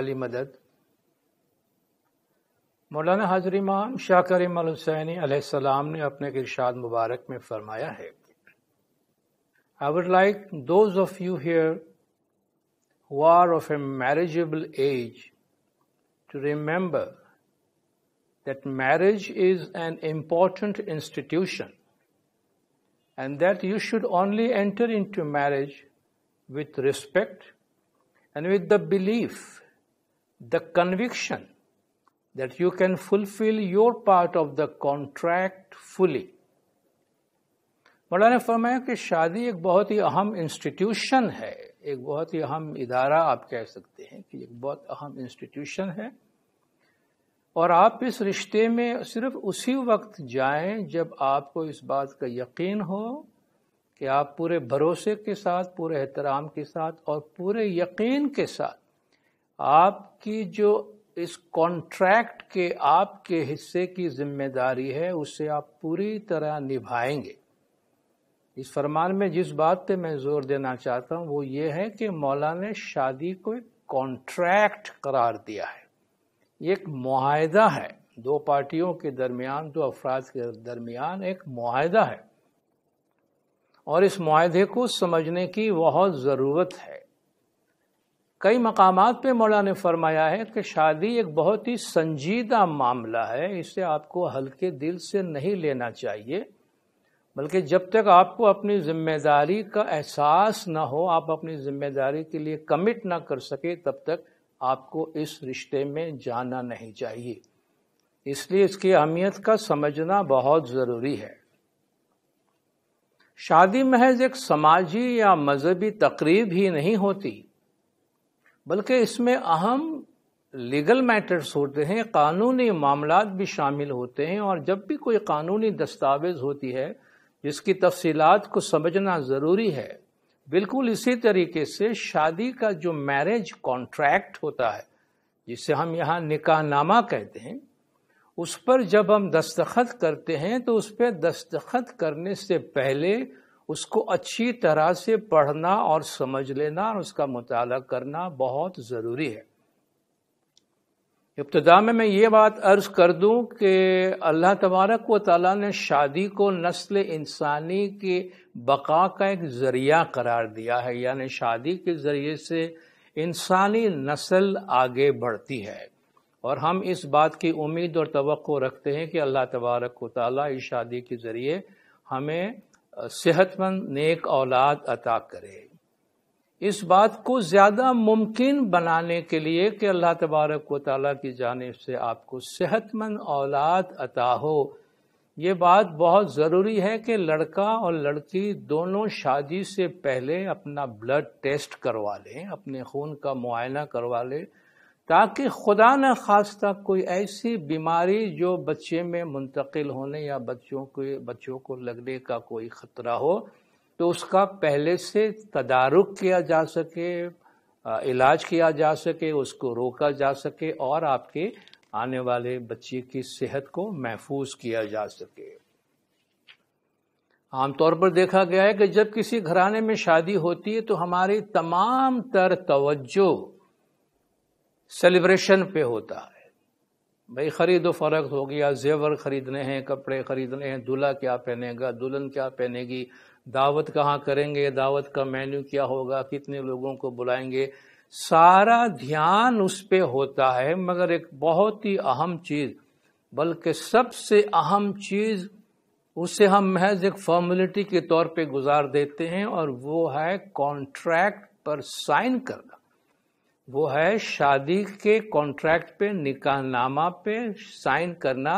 वाली मदद मौलाना हाजर इमाम शाह करीम अलसैनी ने अपने इरशाद मुबारक में फरमाया है I would like those of you here who are of a marriageable age to remember that marriage is an important institution and that you should only enter in to marriage with respect and with the belief the conviction that you can fulfill your part of the contract fully मौलाना ने फरमाया कि शादी एक बहुत ही अहम institution है एक बहुत ही अहम इदारा आप कह सकते हैं कि एक बहुत अहम इंस्टीट्यूशन है और आप इस रिश्ते में सिर्फ उसी वक्त जाएं जब आपको इस बात का यकीन हो कि आप पूरे भरोसे के साथ पूरे एहतराम के साथ और पूरे यकीन के साथ आपकी जो इस कॉन्ट्रैक्ट के आपके हिस्से की जिम्मेदारी है उसे आप पूरी तरह निभाएंगे इस फरमान में जिस बात पे मैं जोर देना चाहता हूँ वो ये है कि मौला ने शादी को एक कॉन्ट्रैक्ट करार दिया है ये एक माहदा है दो पार्टियों के दरमियान दो अफराद के दरमियान एक माहदा है और इस माहे को समझने की बहुत ज़रूरत है कई मकाम पे मौला ने फरमाया है कि शादी एक बहुत ही संजीदा मामला है इसे आपको हल्के दिल से नहीं लेना चाहिए बल्कि जब तक आपको अपनी जिम्मेदारी का एहसास ना हो आप अपनी जिम्मेदारी के लिए कमिट ना कर सके तब तक आपको इस रिश्ते में जाना नहीं चाहिए इसलिए इसकी अहमियत का समझना बहुत ज़रूरी है शादी महज एक समाजी या मजहबी तकरीब ही नहीं होती बल्कि इसमें अहम लीगल मैटर्स होते हैं कानूनी मामला भी शामिल होते हैं और जब भी कोई कानूनी दस्तावेज होती है जिसकी तफसीलात को समझना ज़रूरी है बिल्कुल इसी तरीके से शादी का जो मैरिज कॉन्ट्रैक्ट होता है जिसे हम यहाँ निकाहनामा कहते हैं उस पर जब हम दस्तखत करते हैं तो उस पर दस्तखत करने से पहले उसको अच्छी तरह से पढ़ना और समझ लेना और उसका मुताल करना बहुत ज़रूरी है इब्तदा में मैं ये बात अर्ज कर दूं कि अल्लाह तबारक व ताली ने शादी को नस्ल इंसानी के बका का एक ज़रिया करार दिया है यानी शादी के ज़रिए से इंसानी नस्ल आगे बढ़ती है और हम इस बात की उम्मीद और तो रखते हैं कि अल्लाह तबारक व ताली इस शादी के ज़रिए हमें सेहतमंद नेक औलाद अता करे इस बात को ज़्यादा मुमकिन बनाने के लिए कि अल्लाह तबारक व ताली की जानब से आपको सेहतमंद औलाद अता हो ये बात बहुत ज़रूरी है कि लड़का और लड़की दोनों शादी से पहले अपना ब्लड टेस्ट करवा लें अपने खून का मुआयना करवा लें ताकि खुदा न खास्ता कोई ऐसी बीमारी जो बच्चे में मुंतकिल होने या बच्चों के बच्चों को लगने का कोई ख़तरा हो तो उसका पहले से तदारुक किया जा सके इलाज किया जा सके उसको रोका जा सके और आपके आने वाले बच्चे की सेहत को महफूज किया जा सके आमतौर पर देखा गया है कि जब किसी घराने में शादी होती है तो हमारी तमाम तर तवज्जो सेलिब्रेशन पे होता है भाई खरीदो फर्क हो गया जेवर खरीदने हैं कपड़े खरीदने हैं दूल्हा क्या पहनेगा दुल्हन क्या पहनेगी दावत कहाँ करेंगे दावत का मेन्यू क्या होगा कितने लोगों को बुलाएंगे सारा ध्यान उस पर होता है मगर एक बहुत ही अहम चीज़ बल्कि सबसे अहम चीज़ उसे हम महज एक फॉर्मेलिटी के तौर पे गुजार देते हैं और वो है कॉन्ट्रैक्ट पर साइन करना वो है शादी के कॉन्ट्रैक्ट पे निकाहनामा पे साइन करना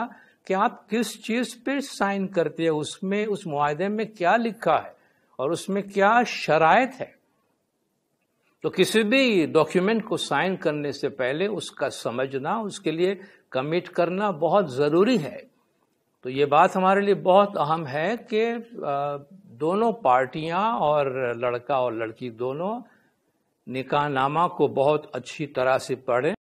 कि आप किस चीज़ पे साइन करते हैं उसमें उस मुआदे में क्या लिखा है और उसमें क्या शरात है तो किसी भी डॉक्यूमेंट को साइन करने से पहले उसका समझना उसके लिए कमिट करना बहुत ज़रूरी है तो ये बात हमारे लिए बहुत अहम है कि दोनों पार्टियां और लड़का और लड़की दोनों निकाहनामा को बहुत अच्छी तरह से पढ़ें